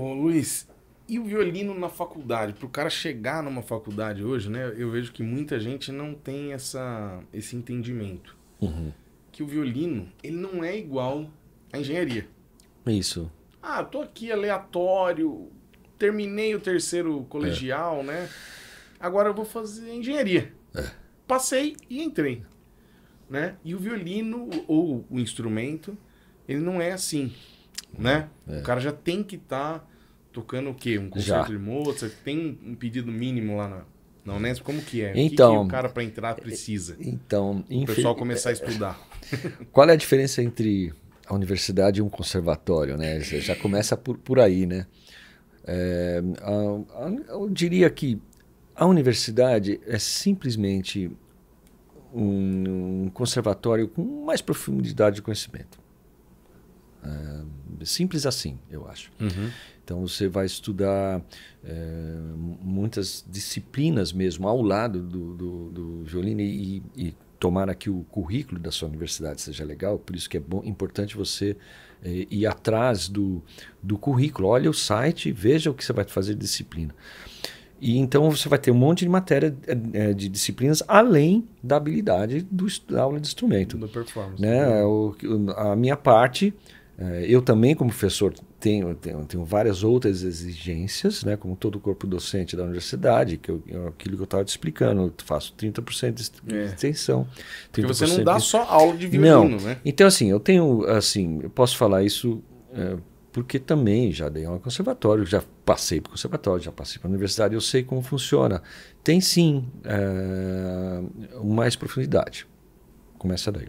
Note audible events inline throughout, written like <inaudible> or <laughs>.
Ô, Luiz, e o violino na faculdade? Para o cara chegar numa faculdade hoje, né? Eu vejo que muita gente não tem essa, esse entendimento. Uhum. Que o violino, ele não é igual à engenharia. Isso. Ah, tô aqui aleatório, terminei o terceiro colegial, é. né? Agora eu vou fazer engenharia. É. Passei e entrei. Né? E o violino, ou o instrumento, ele não é assim. Né? É. O cara já tem que estar tá tocando o quê? Um concerto já. de Mozart? Tem um pedido mínimo lá na, na Unesp? Como que é? Então, o que, que então, o cara para entrar precisa? É, então, infel... O pessoal começar a é, é. estudar. <laughs> Qual é a diferença entre a universidade e um conservatório, né? Já começa por, por aí, né? É, a, a, eu diria que a universidade é simplesmente um, um conservatório com mais profundidade de conhecimento. É, simples assim, eu acho. Uhum. Então você vai estudar é, muitas disciplinas mesmo ao lado do, do, do violino e, e tomara que o currículo da sua universidade seja legal, por isso que é bom, importante você eh, ir atrás do, do currículo. Olha o site, veja o que você vai fazer de disciplina. E então você vai ter um monte de matéria eh, de disciplinas além da habilidade do, da aula de instrumento. Do performance. Né? Uhum. O, a minha parte eh, eu também, como professor, tenho, tenho, tenho, várias outras exigências, né? como todo corpo docente da universidade, que eu, é aquilo que eu estava te explicando, eu faço 30% de é. extensão. É. Porque você não dá só aula de violino, não. né? Então, assim, eu tenho, assim, eu posso falar isso é, porque também já dei aula conservatório, já passei para o conservatório, já passei para a universidade, eu sei como funciona. Tem sim é, mais profundidade. Começa daí.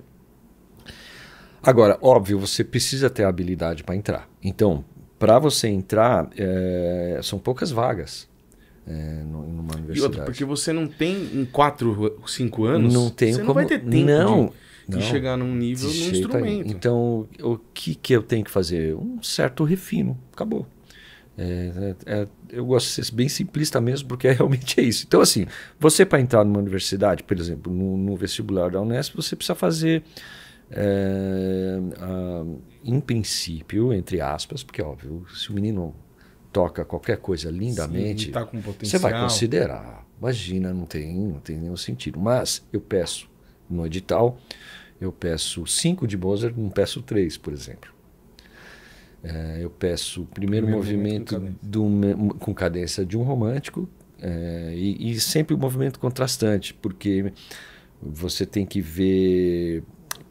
Agora, óbvio, você precisa ter a habilidade para entrar. Então, para você entrar, é, são poucas vagas. É, eh, numa universidade. E outra, porque você não tem em 4, 5 anos. Não tenho você como... não vai ter tempo não, de, não, chegar num nível num instrumento. Aí. Então, o que, que eu tenho que fazer? Um certo refino. Acabou. É, é, é eu gosto de ser bem simplista mesmo, porque é realmente é isso. Então, assim, você para entrar numa universidade, por exemplo, no, no vestibular da Unesp, você precisa fazer é, ah, em princípio, entre aspas, porque óbvio, se o menino toca qualquer coisa lindamente, Sim, tá você vai considerar. Imagina, não tem, não tem nenhum sentido. Mas eu peço no edital, eu peço cinco de Mozart, não peço três, por exemplo. É, eu peço o primeiro, primeiro movimento, movimento com, cadência. Do, com cadência de um romântico é, e, e sempre o um movimento contrastante, porque você tem que ver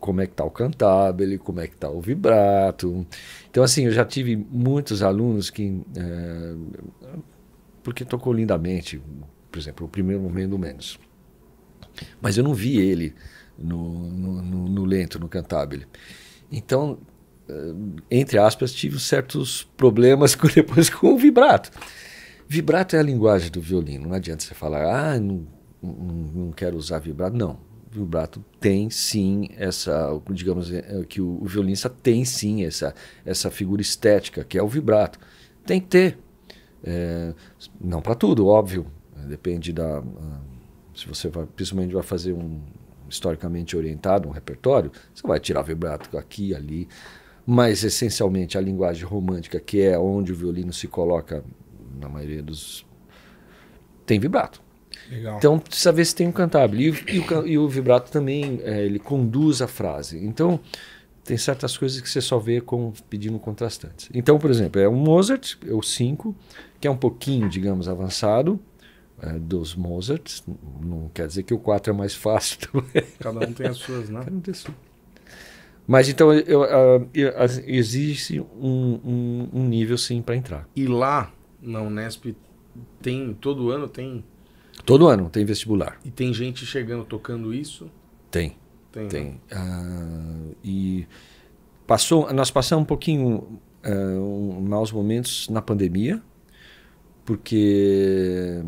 como é que está o cantabile, como é que está o vibrato. Então, assim, eu já tive muitos alunos que... É, porque tocou lindamente, por exemplo, o primeiro movimento menos. Mas eu não vi ele no, no, no, no lento, no cantabile. Então, eh, entre aspas, tive certos problemas <laughs> com, depois com o vibrato. Vibrato é a linguagem do violino, não adianta você falar, ah, não, não, não quero usar vibrato. Não, o vibrato tem sim essa, digamos é, que o, o violinista tem sim essa, essa figura estética que é o vibrato. Tem que ter. É, não para tudo, óbvio. Né, depende da. Ah, se você vai, principalmente vai fazer um historicamente orientado, um repertório, você vai tirar vibrato aqui, ali. Mas essencialmente a linguagem romântica, que é onde o violino se coloca na maioria dos. tem vibrato. Legal. Então precisa ver se tem um cantábil. E, e, o, e o vibrato também, é, ele conduz a frase. Então tem certas coisas que você só vê com, pedindo contrastantes. Então, por exemplo, é um Mozart, é o 5, que é um pouquinho, digamos, avançado é, dos Mozarts. Não quer dizer que o 4 é mais fácil. <laughs> Cada um tem as suas, né? Cada um tem as suas. Mas então eu, eu, eu, existe um, um, um nível sim para entrar. E lá na Unesp tem todo ano tem Todo ano tem vestibular. E tem gente chegando tocando isso? Tem. Tem. tem. Né? Uh, e passou, nós passamos um pouquinho uh, um, maus momentos na pandemia, porque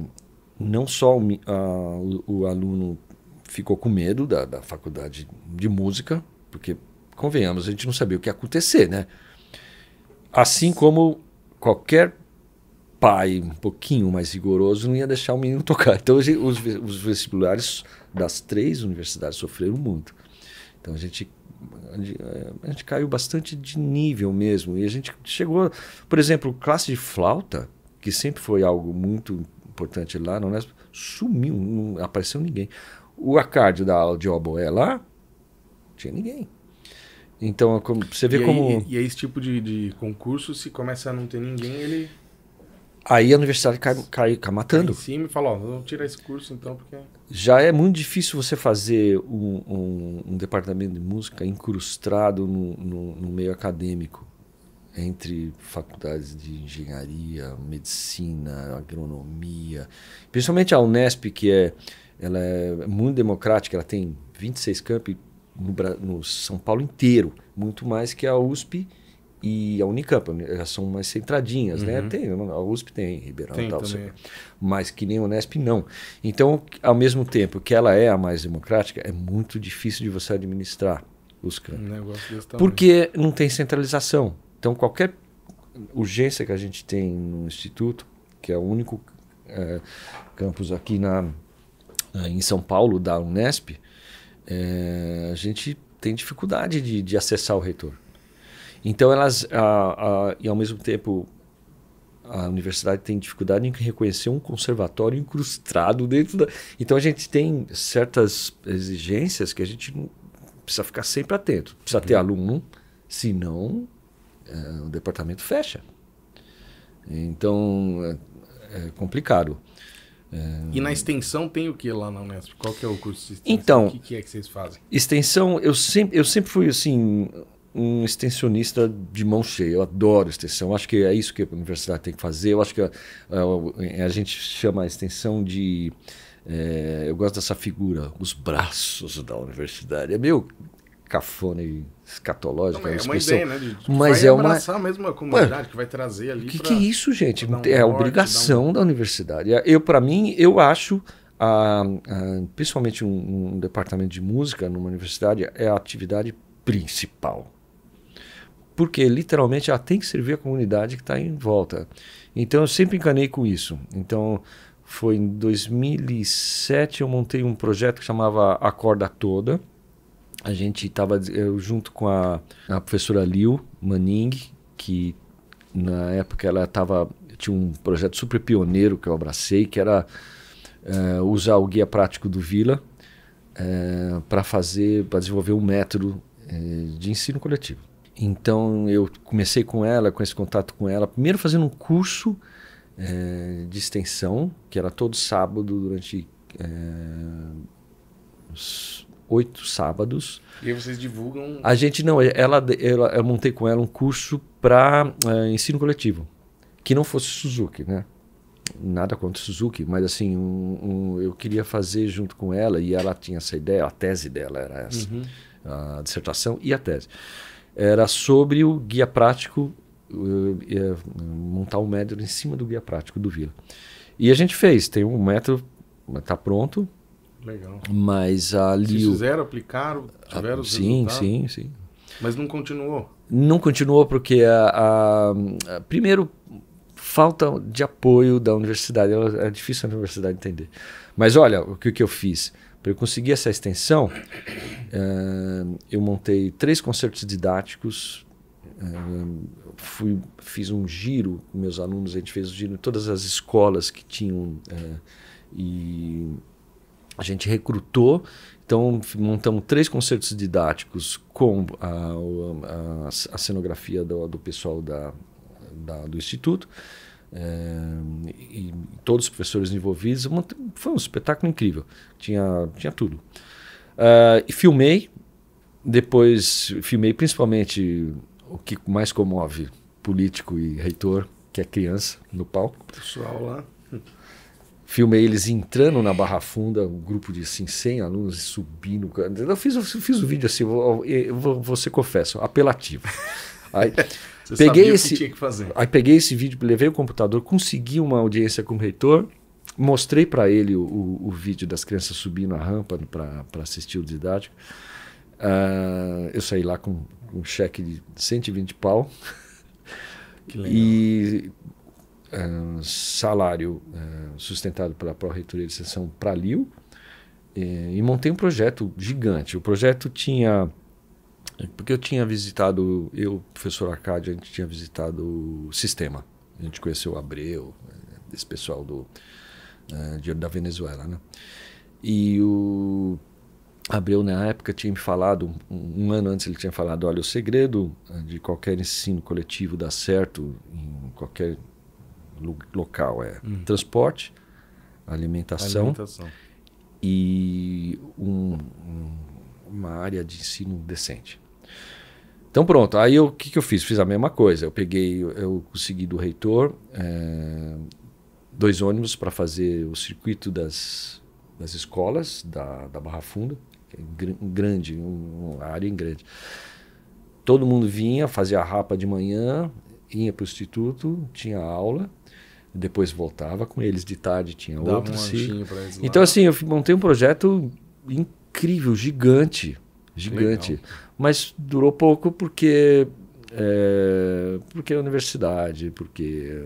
não só o, uh, o aluno ficou com medo da, da faculdade de música, porque, convenhamos, a gente não sabia o que ia acontecer, né? Assim como qualquer pai um pouquinho mais rigoroso não ia deixar o menino <laughs> tocar. Então os, os vestibulares das três universidades sofreram muito. Então a gente a gente caiu bastante de nível mesmo e a gente chegou, por exemplo, classe de flauta que sempre foi algo muito importante lá, não é? Sumiu, não apareceu ninguém. O acádio da aula de oboé lá, tinha ninguém. Então, é você vê e aí, como. E, e aí, esse tipo de, de concurso, se começa a não ter ninguém, ele Aí a universidade cai, cai, cai matando. Cai em cima e fala, ó, vamos tirar esse curso então, porque... Já é muito difícil você fazer um, um, um departamento de música incrustado no, no, no meio acadêmico entre faculdades de engenharia, medicina, agronomia, principalmente a Unesp, que é, ela é muito democrática, ela tem 26 campi no, no São Paulo inteiro, muito mais que a USP e a Unicamp. São umas centradinhas, né? uhum. né? Tem, a USP tem, Ribeirão tem e tal. Também. Mas que nem a Unesp, não. Então, ao mesmo tempo que ela é a mais democrática, é muito difícil de você administrar os campos. Um porque não tem centralização. Então, qualquer urgência que a gente tem no Instituto, que é o único é, campus aqui na, é, em São Paulo da Unesp, é, a gente tem dificuldade de, de acessar o reitor. Então elas, ah, ah, e ao mesmo tempo, a universidade tem dificuldade em reconhecer um conservatório incrustado dentro da. Então a gente tem certas exigências que a gente precisa ficar sempre atento. Precisa ter uhum. aluno, senão eh, o departamento fecha. Então é, é complicado. É... E na extensão tem o que lá na Unesp? Qual que é o curso de extensão? Então, o que, que é que vocês fazem? Extensão, eu sempre, eu sempre fui assim um extensionista de mão cheia. Eu adoro extensão. Acho que é isso que a universidade tem que fazer. Eu acho que a, ah, a, eh, a gente chama a extensão de. É, eu gosto dessa figura, os braços da universidade. É meio cafona e escatológica. Não, é uma ideia, né? De, tipo, mas é uma... a mesma comunidade Ué, que vai trazer ali. Que, que é isso, gente? Um é a norte, obrigação um... da universidade. É, eu, para mim, eu acho, a, a, principalmente um, um departamento de música numa universidade, é a atividade principal porque literalmente ela tem que servir a comunidade que está em volta. Então eu sempre encanei com isso. Então foi em 2007 eu montei um projeto que chamava Acorda Toda. A gente estava junto com a, a, professora Liu Manning, que na época ela tava, tinha um projeto super pioneiro que eu abracei, que era eh, usar o guia prático do Vila eh, para fazer, para desenvolver um método eh, de ensino coletivo. Então eu comecei com ela, com esse contato com ela, primeiro fazendo um curso é, de extensão, que era todo sábado durante eh, oito sábados. E aí vocês divulgam? A gente não, eh, ela, ela eu montei com ela um curso para ensino coletivo, que não fosse Suzuki, né? Nada contra Suzuki, mas assim, um, um, eu queria fazer junto com ela e ela tinha essa ideia, a tese dela era essa, uhum. a dissertação e a tese era sobre o guia prático, uh, montar um método em cima do guia prático do Vila. E a gente fez, tem um método, está pronto. Legal. Mas ali. Vocês fizeram, aplicaram, tiveram os ah, Sim, resultados. sim, sim. Mas não continuou? Não continuou porque, a, a, a primeiro, falta de apoio da universidade. É difícil a universidade entender. Mas olha o que, que eu fiz. Para eu conseguir essa extensão, eh, eu montei três concertos didáticos, eh, fui, fiz um giro com meus alunos, a gente fez um giro em todas as escolas que tinham eh, e a gente recrutou. Então, montamos três concertos didáticos com a, a, a cenografia do, do pessoal da, da, do Instituto. É, e todos os professores envolvidos. Foi um espetáculo incrível. Tinha, tinha tudo. Uh, e filmei. Depois filmei principalmente o que mais comove político e reitor, que é criança, no palco. Pessoal lá. Filmei eles entrando na Barra Funda, um grupo de assim, 100 alunos subindo. Eu fiz, eu fiz o vídeo assim, você confessa, apelativo. Aí, você peguei esse, Aí peguei esse vídeo, levei o computador, consegui uma audiência com o reitor, mostrei para ele o, o, o, vídeo das crianças subindo a rampa para assistir o didático. Uh, eu saí lá com um cheque de 120 pau. <laughs> Que legal. E uh, salário uh, sustentado pela Pró-Reitoria de Sessão para Liu. E, e montei um projeto gigante. O projeto tinha porque eu tinha visitado, eu, professor Arcádio, a gente tinha visitado o Sistema. A gente conheceu o Abreu, esse pessoal do uh, da Venezuela, né? E o Abreu, na época, tinha me falado, um, um, ano antes ele tinha falado, olha, o segredo eh, de qualquer ensino coletivo dar certo em qualquer lo local é hum. transporte, alimentação, alimentação, e um, um uma área de ensino decente. Então pronto, aí o que, que eu fiz? Fiz a mesma coisa. Eu peguei, eu, consegui do reitor é, dois ônibus para fazer o circuito das, das escolas da, da Barra Funda, que é grande, um, uma área em grande. Todo mundo vinha, fazia a rapa de manhã, ia para o instituto, tinha aula, depois voltava com eles de tarde, tinha outro. Um Então assim, eu montei um projeto incrível, gigante gigante. Legal. Mas durou pouco porque é, porque a universidade, porque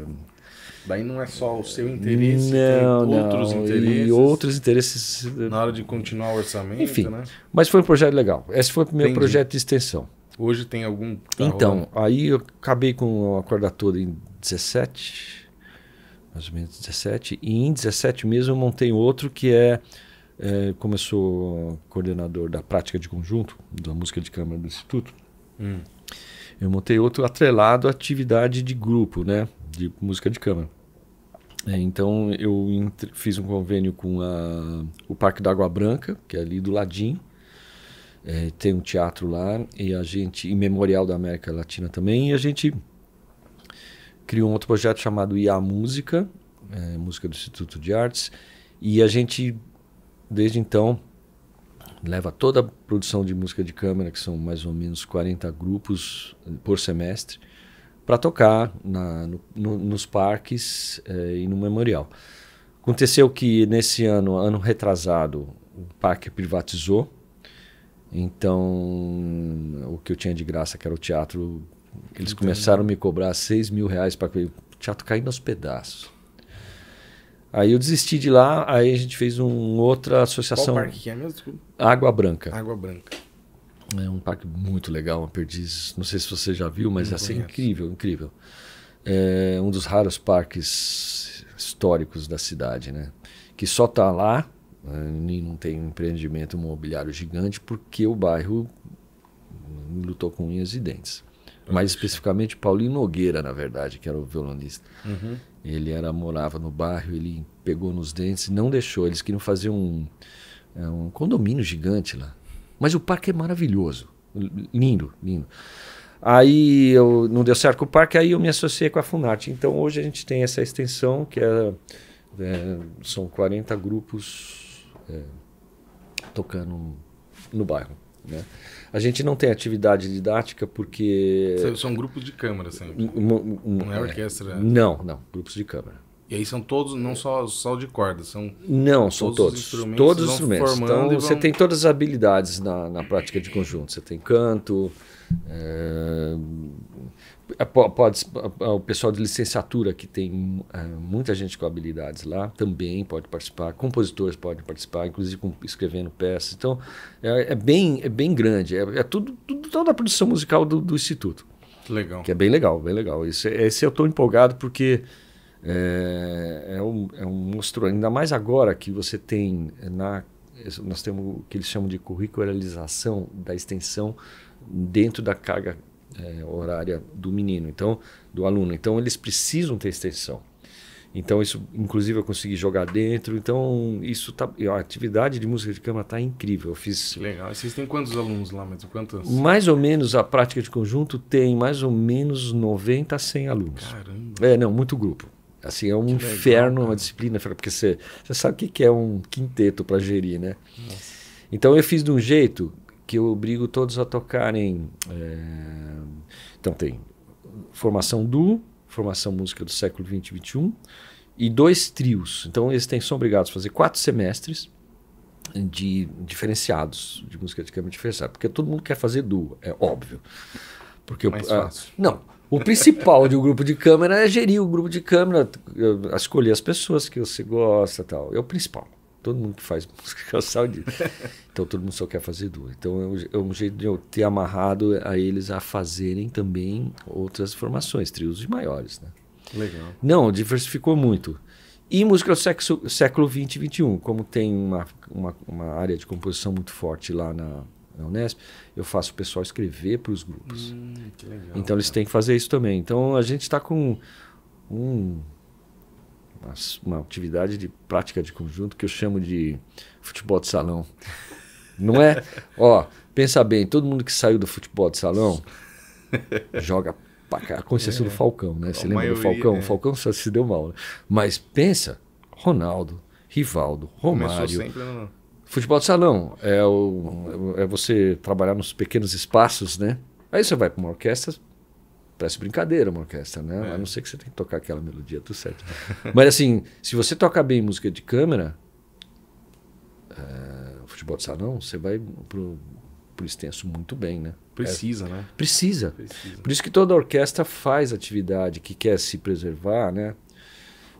Daí não é só o seu interesse, não, tem outros não, interesses. E outros interesses. Eh, Na hora de continuar o orçamento, Enfim, né? Mas foi um projeto legal. Esse foi o primeiro projeto de extensão. Hoje tem algum. Tá então, rolando? aí eu acabei com a corda toda em 17, mais ou menos 17, e em 17 mesmo eu montei outro que é é, como eu sou coordenador da prática de conjunto da música de câmara do Instituto, hum. eu montei outro atrelado à atividade de grupo, né? De música de câmara. É, então eu fiz um convênio com a, o Parque da Água Branca, que é ali do ladinho. É, tem um teatro lá e a gente e memorial da América Latina também e a gente criou um outro projeto chamado IA Música, é, música do Instituto de Artes e a gente Desde então, leva toda a produção de música de câmara, que são mais ou menos 40 grupos eh, por semestre, para tocar na, no, no, nos parques eh, e no memorial. Aconteceu que nesse ano, ano retrasado, o parque privatizou, então o que eu tinha de graça, que era o teatro, eles Entendi. começaram a me cobrar 6 mil reais para o teatro caindo aos pedaços. Aí eu desisti de lá, aí a gente fez uma outra associação. Qual parque que é mesmo? Água Branca. Água Branca. É um parque muito legal, uma perdiz. Não sei se você já viu, mas Não assim, incrível, incrível. É um dos raros parques históricos da cidade, né? Que só tá lá, né? não tem empreendimento imobiliário gigante, porque o bairro lutou com unhas e dentes. Mais especificamente Paulinho Nogueira, na verdade, que era o violonista. Uhum. Ele era morava no bairro, ele pegou nos dentes, não deixou. Eles queriam fazer um, é, um condomínio gigante lá. Mas o parque é maravilhoso, lindo, lindo. Aí eu não deu certo com o parque, aí eu me associei com a Funarte. Então hoje a gente tem essa extensão que é, é são 40 grupos é, tocando no bairro. Né? A gente não tem atividade didática porque. São grupos de câmara sempre. Um, um, não é orquestra? É. Não, não, grupos de câmara. E aí são todos, não só, só de corda, são. Não, todos são todos. Os instrumentos todos os instrumentos. Então vão... você tem todas as habilidades na, na prática de conjunto. Você tem canto. É é, pode, é, o pessoal de licenciatura, que tem é, muita gente com habilidades lá, também pode participar. Compositores podem participar, inclusive com, escrevendo peças. Então, é, é, bem, é bem grande. É, é tudo, tudo, toda a produção musical do, do, Instituto. Legal. Que é bem legal, bem legal. Esse, esse eu estou empolgado porque é, é, um, é um monstro. Ainda mais agora que você tem na... Nós temos o que eles chamam de curricularização da extensão dentro da carga é, horária do menino, então do aluno. Então eles precisam ter extensão. Então isso, inclusive, eu consegui jogar dentro. Então isso tá, a atividade de música de câmara tá incrível. Eu fiz. Legal. E vocês têm quantos alunos lá, mas quantos? Mais ou menos a prática de conjunto tem mais ou menos 90 a 100 alunos. Caramba. É, não, muito grupo. Assim, é um inferno, uma disciplina, porque você, você sabe o que é um quinteto para gerir, né? Nossa. Então eu fiz de um jeito que eu obrigo todos a tocarem. É... Então tem formação duo, formação música do século 20 e 21 e dois trios. Então eles têm, são obrigados a fazer quatro semestres de diferenciados de música de câmara diferenciada, porque todo mundo quer fazer duo, é óbvio. Porque Mais fácil. não, o principal de um grupo de câmera é gerir o grupo de câmera, escolher as pessoas que você gosta tal. É o principal. Todo mundo que faz <laughs> música cansado é disso. Então todo mundo só quer fazer duas. Então é, é um, jeito de eu ter amarrado a eles a fazerem também outras formações, trios maiores. Né? Legal. Não, diversificou muito. E música do é sexo, século XX e XXI, como tem uma, uma, uma, área de composição muito forte lá na, na Unesp, eu faço o pessoal escrever para os grupos. Hum, legal, então eles têm que fazer isso também. Então a gente está com um uma atividade de prática de conjunto que eu chamo de futebol de salão. Não é? <laughs> Ó, pensa bem, todo mundo que saiu do futebol de salão <laughs> joga pra cá, concessão é. do Falcão, né? Você lembra maioria, do Falcão? É. Né? O Falcão só se deu mal, né? Mas pensa, Ronaldo, Rivaldo, Romário. No... Futebol de salão é, o, é você trabalhar nos pequenos espaços, né? Aí você vai para uma orquestra, parece brincadeira uma orquestra, né? É. A não ser que você tem que tocar aquela melodia, tudo certo. <laughs> Mas assim, se você toca bem música de câmera, eh, futebol de salão, você vai pro, pro extenso muito bem, né? Precisa, é, né? Precisa. precisa. Por isso que toda orquestra faz atividade que quer se preservar, né?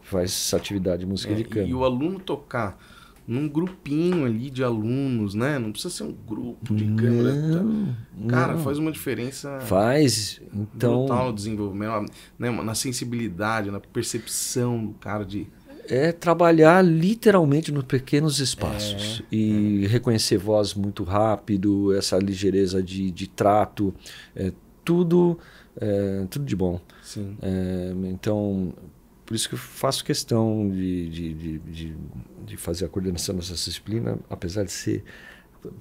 Faz atividade de música é, de câmera. E o aluno tocar num grupinho ali de alunos, né? Não precisa ser um grupo de câmera. Tá? Cara, não. faz uma diferença. Faz. Então. Total desenvolvimento, né? na sensibilidade, na percepção do cara de. É trabalhar literalmente nos pequenos espaços é, e é. reconhecer voz muito rápido, essa ligeireza de, de trato, é, tudo, é, tudo de bom. Sim. É, então, por isso que eu faço questão de, de, de, de, de fazer a coordenação dessa disciplina, apesar de ser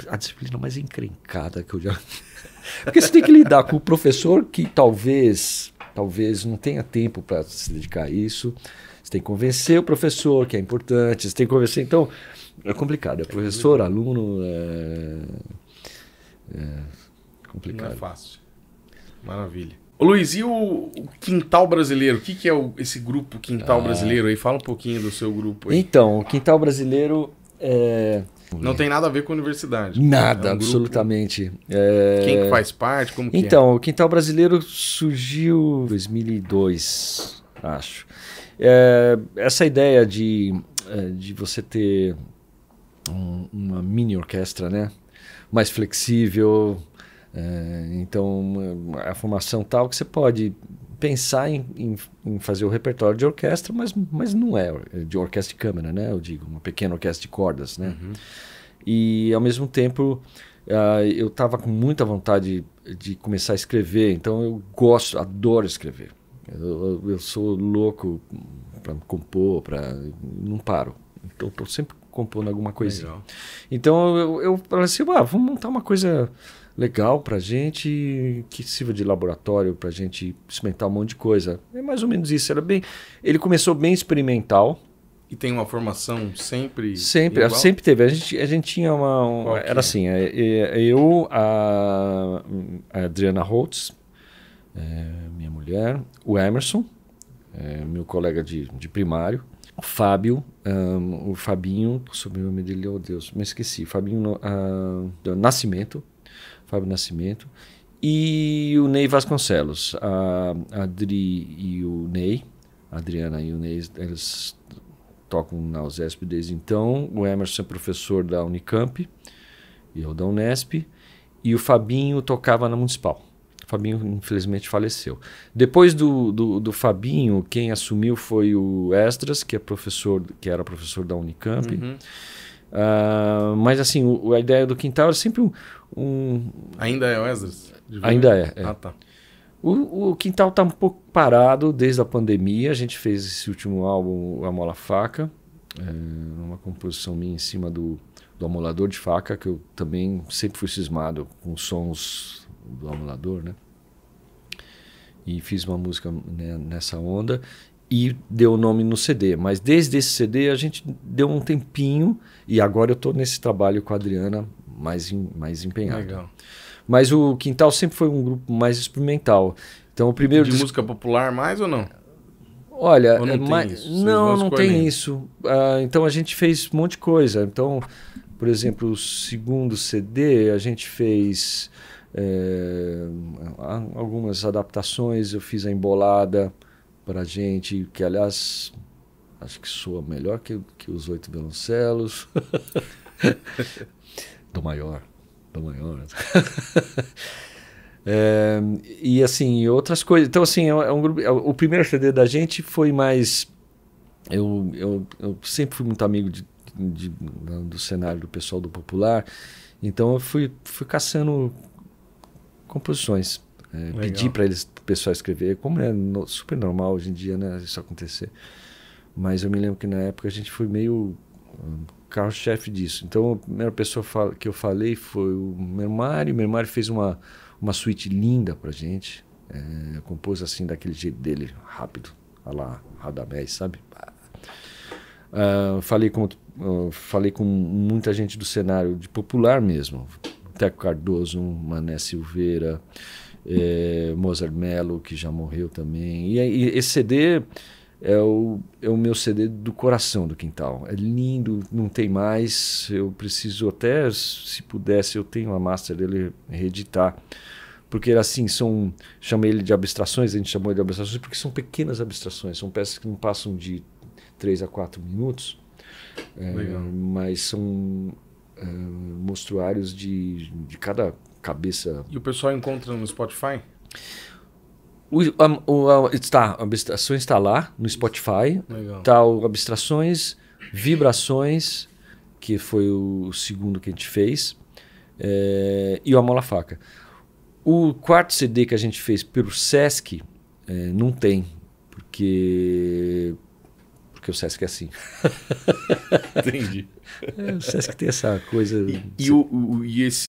a disciplina mais encrencada que eu já. <laughs> Porque você tem que lidar com o professor que talvez, talvez não tenha tempo para se dedicar a isso. Você tem que convencer o professor que é importante, você tem que convencer. Então, é complicado. É professor, é, é aluno. É, é complicado. Não é fácil. Maravilha. Luiz, e o, Quintal Brasileiro? O que, que é o, esse grupo Quintal ah. Brasileiro aí? Fala um pouquinho do seu grupo aí. Então, o Quintal Brasileiro é... Não tem nada a ver com a universidade. Nada, é um absolutamente. É... Quem que faz parte? Como é? então, o Quintal Brasileiro surgiu em 2002, acho. É, essa ideia de, é, de você ter um, uma mini orquestra, né? Mais flexível, eh, então, a formação tal que você pode pensar em, em, em, fazer o repertório de orquestra, mas, mas não é de orquestra de câmara, né? Eu digo, uma pequena orquestra de cordas, né? Uhum. E ao mesmo tempo, uh, eu estava com muita vontade de, de começar a escrever, então eu gosto, adoro escrever. Eu, eu sou louco para compor, para não paro. Então estou sempre compondo alguma coisinha. Legal. Então eu, eu falei assim, ah, vamos montar uma coisa legal para gente, que sirva de laboratório para gente experimentar um monte de coisa. É mais ou menos isso. Era bem, ele começou bem experimental. E tem uma formação sempre. Sempre, igual? sempre teve. A gente, a gente tinha uma. Um, era é? assim, é, é, eu, a, a Adriana Holtz, é, minha mulher, o Emerson, é, meu colega de, de primário, o Fábio, um, o Fabinho, o nome dele, oh Deus, me esqueci, Fabinho uh, Nascimento, Fábio Nascimento, e o Ney Vasconcelos. A Adri e o Ney, a Adriana e o Ney, eles tocam na USESP desde então. O Emerson é professor da Unicamp e eu da Unesp. E o Fabinho tocava na Municipal. O Fabinho, infelizmente, faleceu. Depois do, do, do Fabinho, quem assumiu foi o Estras, que, é professor, que era professor da Unicamp. Uhum. Uh, mas assim, o, a ideia do quintal é sempre um. um... Ainda é o Ainda é, é, Ah, tá. O, o quintal está um pouco parado desde a pandemia. A gente fez esse último álbum, A Mola Faca, é, uma composição minha em cima do, do amolador de faca, que eu também sempre fui cismado com sons do amolador, né? E fiz uma música né, nessa onda e deu o nome no CD. Mas desde esse CD a gente deu um tempinho e agora eu estou nesse trabalho com a Adriana mais, em, mais empenhado. Legal. Mas o Quintal sempre foi um grupo mais experimental. Então o primeiro de disc... música popular mais ou não? Olha, ou não, é, mas... não, não tem isso. Ah, então a gente fez um monte de coisa. Então, por exemplo, o segundo CD a gente fez é, algumas adaptações. Eu fiz a embolada para a gente, que aliás acho que soa melhor que, que os oito violoncelos. <laughs> do maior, do maior. <laughs> é, e assim, outras coisas. Então, assim, é, é um grupo. É, o primeiro CD da gente foi mais. Eu, eu, eu sempre fui muito amigo de, de, do cenário do pessoal do popular, então eu fui, fui caçando composições é, pedir para eles pessoal escrever, como é no, super normal hoje em dia, né, isso acontecer. Mas eu me lembro que na época a gente foi meio hum, carro-chefe disso. Então a primeira pessoa que eu falei foi o Mermário. O Mermário fez uma uma suíte linda a gente, é, compôs assim daquele jeito dele, rápido, a lá Radamés, sabe? Uh, falei com uh, falei com muita gente do cenário de popular mesmo, Teco Cardoso, Mané Silveira é, Mozart Mello, que já morreu também. E, e esse CD é o, é o meu CD do coração do quintal. É lindo, não tem mais. Eu preciso até, se pudesse, eu tenho a master dele reeditar. Porque assim, são. Chamei ele de abstrações, a gente chamou ele de abstrações, porque são pequenas abstrações, são peças que não passam de 3 a 4 minutos. É, mas são é, mostruários de, de cada cabeça. E o pessoal encontra no Spotify? O, o, o, está Abstrações está lá no Spotify. Legal. Tá o Abstrações, Vibrações, que foi o segundo que a gente fez, é, e o Amola Faca. O quarto CD que a gente fez pelo Sesc é, não tem, porque porque o Sesc é assim. <laughs> Entendi. É, o Sesc tem essa coisa. E, e, o, o, e esse